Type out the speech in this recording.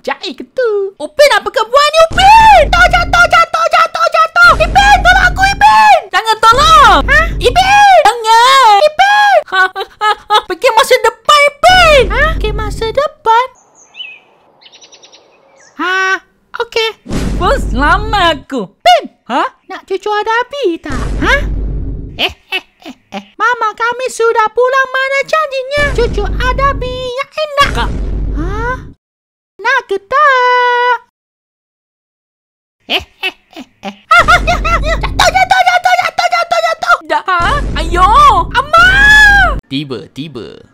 jahit ke tu? Upin apa ke buat ni Upin? Tau jatuh jatuh jatuh jatuh Ipin tolong aku Ipin Jangan tolong Ha? Ipin Jangan Ipin Ha ha ha ha Pergi masa depan Ipin Ha? Pergi masa depan Ha? Okey Bos lama aku Pin Ha? Nak cucu ada api tak? Ha? Eh Eh, eh. eh. Mama kami sudah pulang mana janjinya? Cucu ada bi yang enak. Kak, Na, gib da! Tiba, tiba.